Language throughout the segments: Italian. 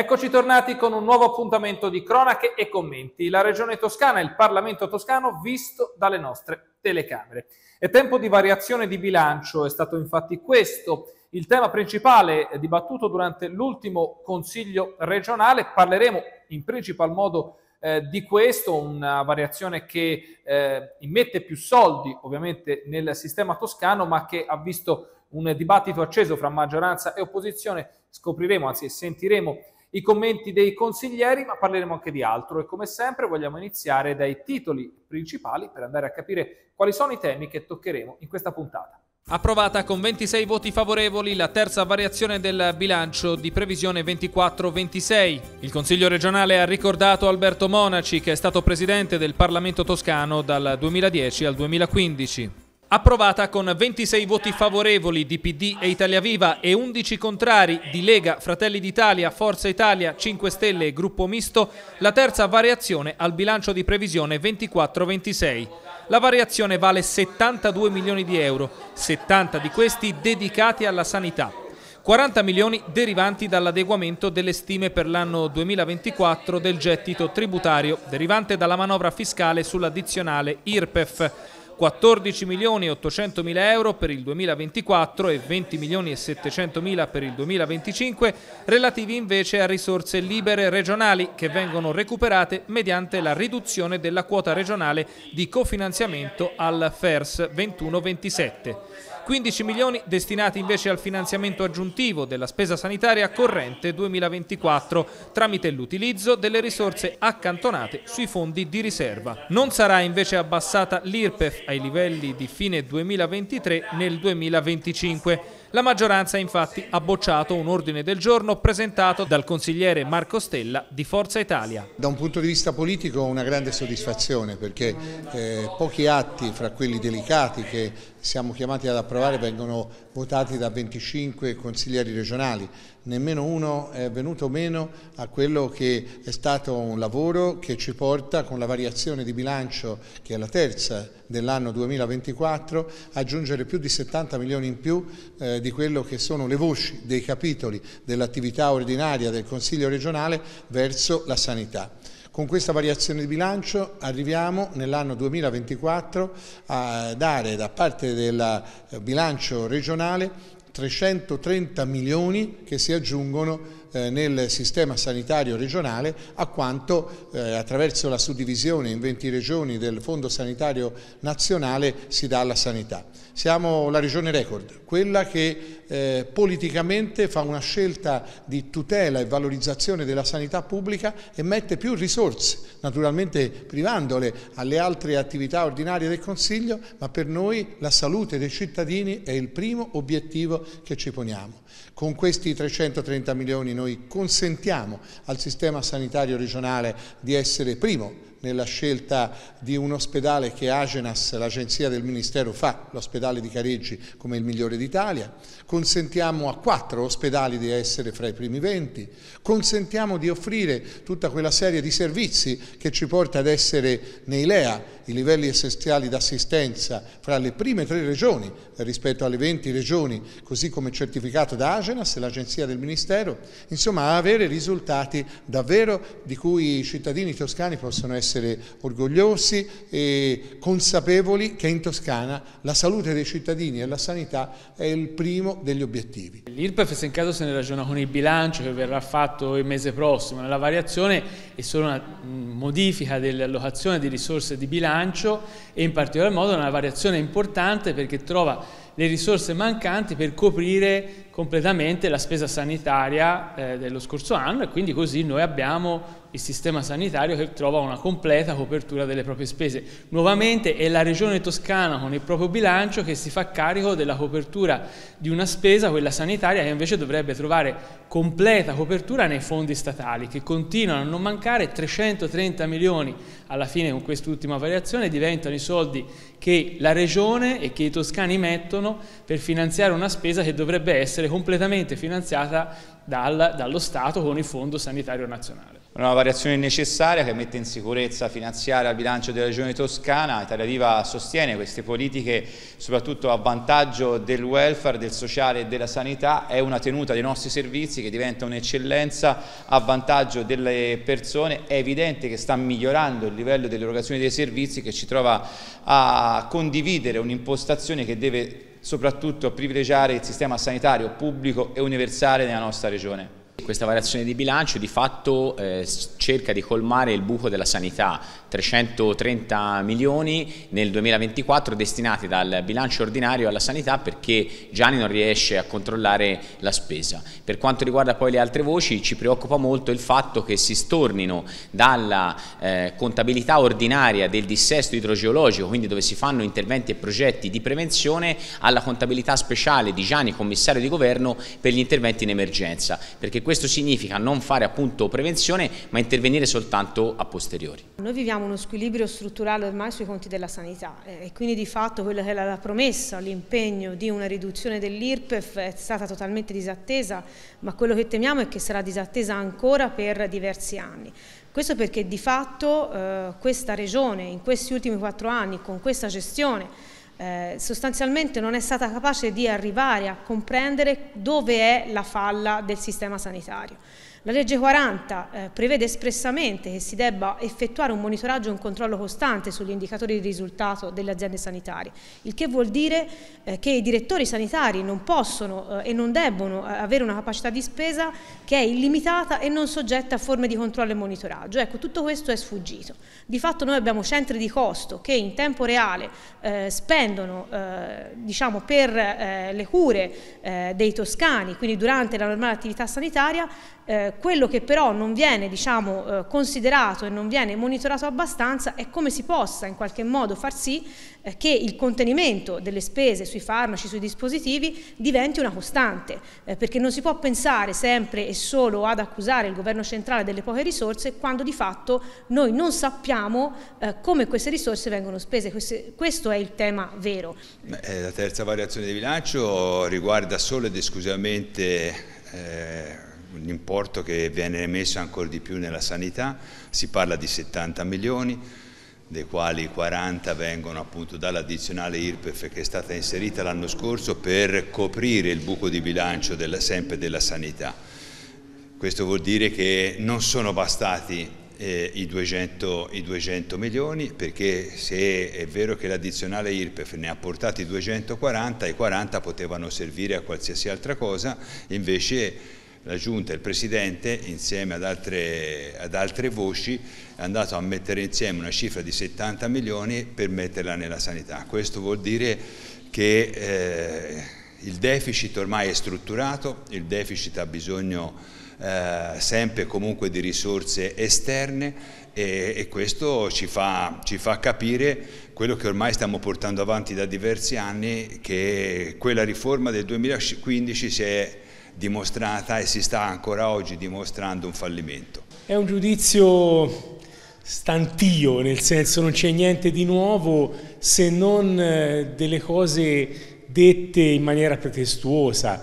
Eccoci tornati con un nuovo appuntamento di cronache e commenti. La Regione Toscana e il Parlamento Toscano visto dalle nostre telecamere. È tempo di variazione di bilancio, è stato infatti questo il tema principale dibattuto durante l'ultimo Consiglio regionale. Parleremo in principal modo eh, di questo, una variazione che eh, immette più soldi ovviamente nel sistema toscano, ma che ha visto un dibattito acceso fra maggioranza e opposizione. Scopriremo, anzi sentiremo i commenti dei consiglieri, ma parleremo anche di altro e come sempre vogliamo iniziare dai titoli principali per andare a capire quali sono i temi che toccheremo in questa puntata. Approvata con 26 voti favorevoli la terza variazione del bilancio di previsione 24-26. Il Consiglio regionale ha ricordato Alberto Monaci che è stato presidente del Parlamento toscano dal 2010 al 2015. Approvata con 26 voti favorevoli di PD e Italia Viva e 11 contrari di Lega, Fratelli d'Italia, Forza Italia, 5 Stelle e Gruppo Misto, la terza variazione al bilancio di previsione 24-26. La variazione vale 72 milioni di euro, 70 di questi dedicati alla sanità. 40 milioni derivanti dall'adeguamento delle stime per l'anno 2024 del gettito tributario derivante dalla manovra fiscale sull'addizionale IRPEF 14 milioni e 800 mila euro per il 2024 e 20 milioni e 700 mila per il 2025, relativi invece a risorse libere regionali che vengono recuperate mediante la riduzione della quota regionale di cofinanziamento al FERS 21-27. 15 milioni destinati invece al finanziamento aggiuntivo della spesa sanitaria corrente 2024 tramite l'utilizzo delle risorse accantonate sui fondi di riserva. Non sarà invece abbassata l'IRPEF ai livelli di fine 2023 nel 2025. La maggioranza infatti ha bocciato un ordine del giorno presentato dal consigliere Marco Stella di Forza Italia. Da un punto di vista politico una grande soddisfazione perché eh, pochi atti fra quelli delicati che siamo chiamati ad approvare vengono votati da 25 consiglieri regionali, nemmeno uno è venuto meno a quello che è stato un lavoro che ci porta con la variazione di bilancio che è la terza dell'anno 2024 aggiungere più di 70 milioni in più eh, di quello che sono le voci dei capitoli dell'attività ordinaria del Consiglio regionale verso la sanità. Con questa variazione di bilancio arriviamo nell'anno 2024 a dare da parte del eh, bilancio regionale 330 milioni che si aggiungono eh, nel sistema sanitario regionale a quanto eh, attraverso la suddivisione in 20 regioni del Fondo Sanitario Nazionale si dà alla sanità. Siamo la regione record, quella che eh, politicamente fa una scelta di tutela e valorizzazione della sanità pubblica e mette più risorse, naturalmente privandole alle altre attività ordinarie del Consiglio, ma per noi la salute dei cittadini è il primo obiettivo che ci poniamo. Con questi 330 milioni noi consentiamo al sistema sanitario regionale di essere primo nella scelta di un ospedale che Agenas, l'agenzia del Ministero, fa, l'ospedale di Careggi, come il migliore d'Italia. Consentiamo a quattro ospedali di essere fra i primi venti. Consentiamo di offrire tutta quella serie di servizi che ci porta ad essere nei LEA, i livelli essenziali d'assistenza, fra le prime tre regioni rispetto alle 20 regioni, così come certificato da Agenas, l'agenzia del Ministero. Insomma, avere risultati davvero di cui i cittadini toscani possono essere essere orgogliosi e consapevoli che in Toscana la salute dei cittadini e la sanità è il primo degli obiettivi. L'IRPEF se in caso se ne ragiona con il bilancio che verrà fatto il mese prossimo, la variazione è solo una modifica dell'allocazione di risorse di bilancio e in particolar modo una variazione importante perché trova le risorse mancanti per coprire completamente la spesa sanitaria eh, dello scorso anno e quindi così noi abbiamo il sistema sanitario che trova una completa copertura delle proprie spese. Nuovamente è la regione toscana con il proprio bilancio che si fa carico della copertura di una spesa, quella sanitaria, che invece dovrebbe trovare completa copertura nei fondi statali che continuano a non mancare 330 milioni alla fine con quest'ultima variazione diventano i soldi che la regione e che i toscani mettono giorno per finanziare una spesa che dovrebbe essere completamente finanziata dal, dallo Stato con il Fondo Sanitario Nazionale. Una variazione necessaria che mette in sicurezza finanziaria il bilancio della Regione Toscana. Italia Viva sostiene queste politiche soprattutto a vantaggio del welfare, del sociale e della sanità. È una tenuta dei nostri servizi che diventa un'eccellenza a vantaggio delle persone. È evidente che sta migliorando il livello dell'erogazione dei servizi che ci trova a condividere un'impostazione che deve soprattutto privilegiare il sistema sanitario pubblico e universale nella nostra regione. Questa variazione di bilancio di fatto eh, cerca di colmare il buco della sanità, 330 milioni nel 2024 destinati dal bilancio ordinario alla sanità perché Gianni non riesce a controllare la spesa. Per quanto riguarda poi le altre voci ci preoccupa molto il fatto che si stornino dalla eh, contabilità ordinaria del dissesto idrogeologico, quindi dove si fanno interventi e progetti di prevenzione, alla contabilità speciale di Gianni, commissario di governo, per gli interventi in emergenza, perché questo significa non fare appunto prevenzione ma intervenire soltanto a posteriori. Noi viviamo uno squilibrio strutturale ormai sui conti della sanità eh, e quindi di fatto quella che era la promessa, l'impegno di una riduzione dell'IRPEF è stata totalmente disattesa ma quello che temiamo è che sarà disattesa ancora per diversi anni. Questo perché di fatto eh, questa regione in questi ultimi quattro anni con questa gestione eh, sostanzialmente non è stata capace di arrivare a comprendere dove è la falla del sistema sanitario. La legge 40 eh, prevede espressamente che si debba effettuare un monitoraggio e un controllo costante sugli indicatori di risultato delle aziende sanitarie, il che vuol dire eh, che i direttori sanitari non possono eh, e non debbono eh, avere una capacità di spesa che è illimitata e non soggetta a forme di controllo e monitoraggio. Ecco, tutto questo è sfuggito. Di fatto noi abbiamo centri di costo che in tempo reale eh, spendono eh, diciamo, per le cure dei toscani, quindi durante la normale attività sanitaria, eh, quello che però non viene diciamo, eh, considerato e non viene monitorato abbastanza è come si possa in qualche modo far sì eh, che il contenimento delle spese sui farmaci, sui dispositivi diventi una costante, eh, perché non si può pensare sempre e solo ad accusare il governo centrale delle poche risorse quando di fatto noi non sappiamo eh, come queste risorse vengono spese, Queste, questo è il tema vero. Eh, la terza variazione di bilancio riguarda solo ed esclusivamente un importo che viene messo ancora di più nella sanità, si parla di 70 milioni, dei quali 40 vengono appunto dall'addizionale IRPEF che è stata inserita l'anno scorso per coprire il buco di bilancio della, sempre della sanità. Questo vuol dire che non sono bastati eh, i, 200, i, 200, milioni perché se è vero che l'addizionale IRPEF ne ha portati 240, i 40 potevano servire a qualsiasi altra cosa, invece la Giunta e il Presidente insieme ad altre, ad altre voci è andato a mettere insieme una cifra di 70 milioni per metterla nella sanità. Questo vuol dire che eh, il deficit ormai è strutturato, il deficit ha bisogno eh, sempre comunque di risorse esterne e, e questo ci fa, ci fa capire quello che ormai stiamo portando avanti da diversi anni, che quella riforma del 2015 si è dimostrata e si sta ancora oggi dimostrando un fallimento. È un giudizio stantio, nel senso non c'è niente di nuovo se non eh, delle cose dette in maniera pretestuosa.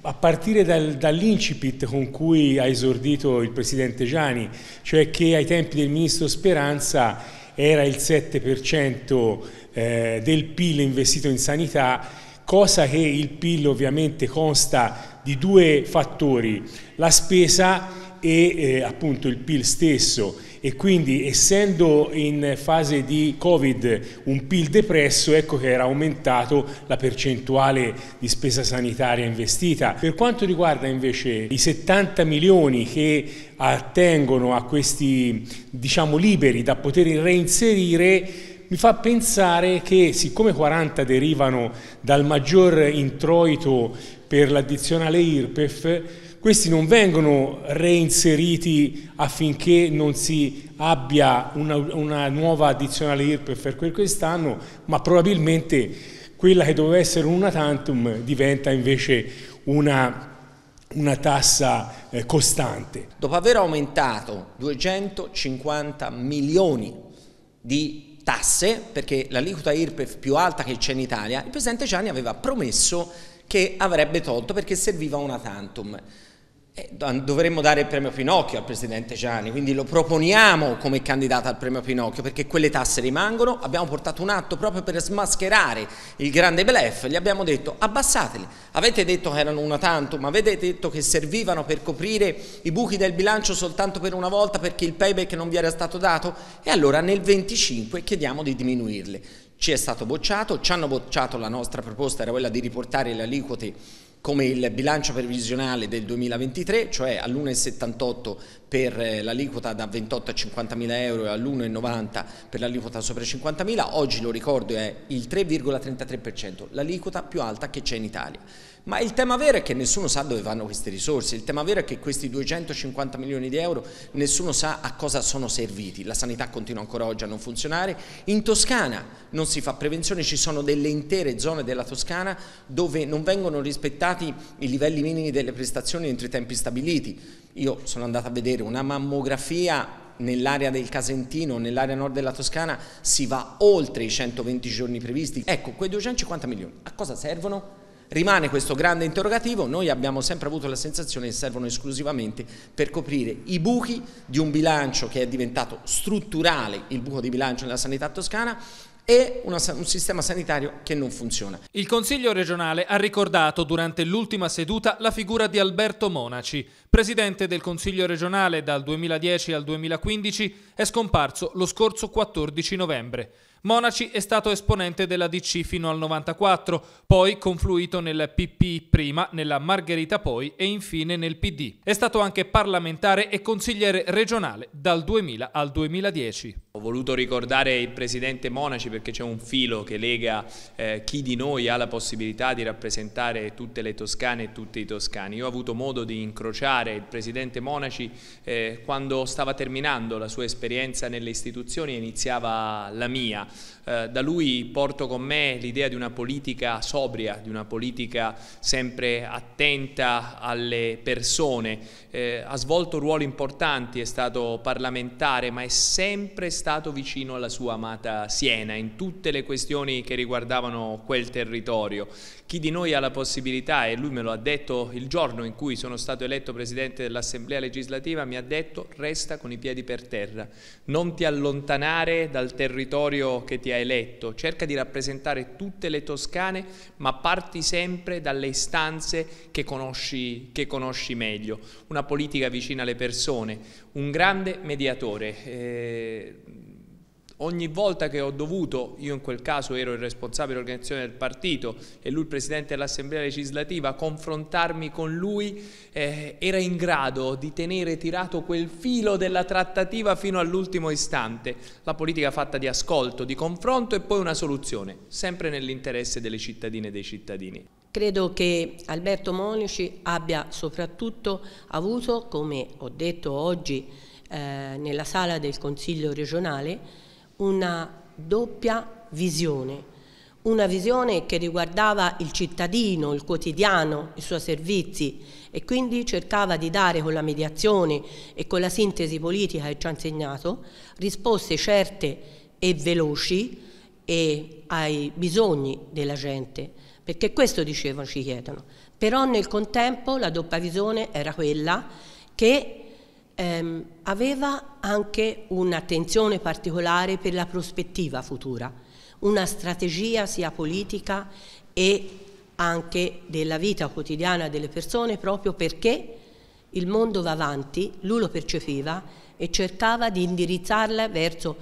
A partire dal, dall'incipit con cui ha esordito il presidente Gianni, cioè che ai tempi del ministro Speranza era il 7% eh, del PIL investito in sanità, cosa che il PIL ovviamente consta di due fattori, la spesa e eh, appunto il PIL stesso e quindi essendo in fase di Covid un PIL depresso ecco che era aumentato la percentuale di spesa sanitaria investita. Per quanto riguarda invece i 70 milioni che attengono a questi diciamo liberi da poter reinserire mi fa pensare che siccome 40 derivano dal maggior introito per l'addizionale IRPEF, questi non vengono reinseriti affinché non si abbia una, una nuova addizionale IRPEF per quest'anno, ma probabilmente quella che doveva essere una tantum diventa invece una una tassa eh, costante. Dopo aver aumentato 250 milioni di tasse, perché l'aliquota IRPEF più alta che c'è in Italia, il Presidente Gianni aveva promesso che avrebbe tolto perché serviva una tantum. Eh, dovremmo dare il premio Pinocchio al presidente Gianni, quindi lo proponiamo come candidata al premio Pinocchio perché quelle tasse rimangono, abbiamo portato un atto proprio per smascherare il grande blef, gli abbiamo detto abbassateli, avete detto che erano una tanto, ma avete detto che servivano per coprire i buchi del bilancio soltanto per una volta perché il payback non vi era stato dato e allora nel 25 chiediamo di diminuirle. Ci è stato bocciato, ci hanno bocciato la nostra proposta, era quella di riportare le aliquote come il bilancio previsionale del 2023, cioè all'1,78 per eh, l'aliquota da 28 a 50 mila euro e all'1,90 per l'aliquota sopra i 50 mila, oggi lo ricordo è il 3,33%, l'aliquota più alta che c'è in Italia. Ma il tema vero è che nessuno sa dove vanno queste risorse, il tema vero è che questi 250 milioni di euro nessuno sa a cosa sono serviti. La sanità continua ancora oggi a non funzionare. In Toscana non si fa prevenzione, ci sono delle intere zone della Toscana dove non vengono rispettati i livelli minimi delle prestazioni entro i tempi stabiliti. Io sono andato a vedere una mammografia nell'area del Casentino, nell'area nord della Toscana, si va oltre i 120 giorni previsti. Ecco, quei 250 milioni a cosa servono? Rimane questo grande interrogativo, noi abbiamo sempre avuto la sensazione che servono esclusivamente per coprire i buchi di un bilancio che è diventato strutturale, il buco di bilancio nella sanità toscana, e una, un sistema sanitario che non funziona. Il Consiglio regionale ha ricordato durante l'ultima seduta la figura di Alberto Monaci. Presidente del Consiglio regionale dal 2010 al 2015, è scomparso lo scorso 14 novembre. Monaci è stato esponente della DC fino al 94, poi confluito nel PP prima, nella Margherita poi e infine nel PD. È stato anche parlamentare e consigliere regionale dal 2000 al 2010. Ho voluto ricordare il presidente Monaci perché c'è un filo che lega eh, chi di noi ha la possibilità di rappresentare tutte le toscane e tutti i toscani. Io ho avuto modo di incrociare il presidente Monaci eh, quando stava terminando la sua esperienza nelle istituzioni e iniziava la mia. Eh, da lui porto con me l'idea di una politica sobria, di una politica sempre attenta alle persone. Eh, ha svolto ruoli importanti, è stato parlamentare, ma è sempre stato vicino alla sua amata Siena in tutte le questioni che riguardavano quel territorio. Chi di noi ha la possibilità, e lui me lo ha detto il giorno in cui sono stato eletto Presidente dell'Assemblea legislativa, mi ha detto resta con i piedi per terra, non ti allontanare dal territorio che ti ha eletto, cerca di rappresentare tutte le toscane, ma parti sempre dalle istanze che conosci, che conosci meglio. Una politica vicina alle persone, un grande mediatore. Eh, Ogni volta che ho dovuto, io in quel caso ero il responsabile dell'organizzazione del partito e lui il presidente dell'assemblea legislativa, confrontarmi con lui, eh, era in grado di tenere tirato quel filo della trattativa fino all'ultimo istante. La politica fatta di ascolto, di confronto e poi una soluzione, sempre nell'interesse delle cittadine e dei cittadini. Credo che Alberto Monici abbia soprattutto avuto, come ho detto oggi eh, nella sala del Consiglio regionale, una doppia visione, una visione che riguardava il cittadino, il quotidiano, i suoi servizi e quindi cercava di dare con la mediazione e con la sintesi politica che ci ha insegnato risposte certe e veloci e ai bisogni della gente, perché questo dicevano ci chiedono. Però nel contempo la doppia visione era quella che ehm, aveva anche un'attenzione particolare per la prospettiva futura, una strategia sia politica e anche della vita quotidiana delle persone proprio perché il mondo va avanti, lui lo percepiva e cercava di indirizzarla verso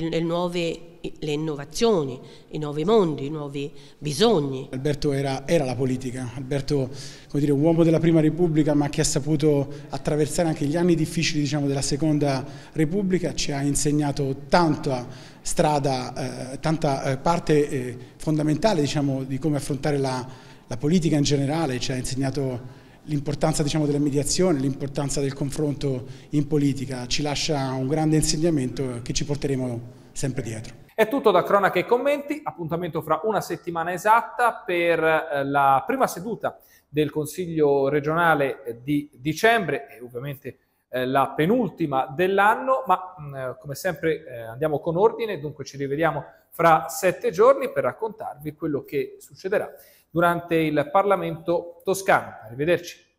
le nuove le innovazioni, i nuovi mondi, i nuovi bisogni. Alberto era, era la politica, Alberto come dire, un uomo della prima repubblica ma che ha saputo attraversare anche gli anni difficili diciamo, della seconda repubblica, ci ha insegnato tanta strada, eh, tanta eh, parte eh, fondamentale diciamo, di come affrontare la, la politica in generale, ci ha insegnato l'importanza diciamo, della mediazione, l'importanza del confronto in politica ci lascia un grande insegnamento che ci porteremo sempre dietro. È tutto da Cronache e Commenti, appuntamento fra una settimana esatta per eh, la prima seduta del Consiglio regionale eh, di dicembre e ovviamente eh, la penultima dell'anno, ma mm, come sempre andiamo con ordine, dunque ci rivediamo fra sette giorni per raccontarvi quello che succederà durante il Parlamento toscano. Arrivederci.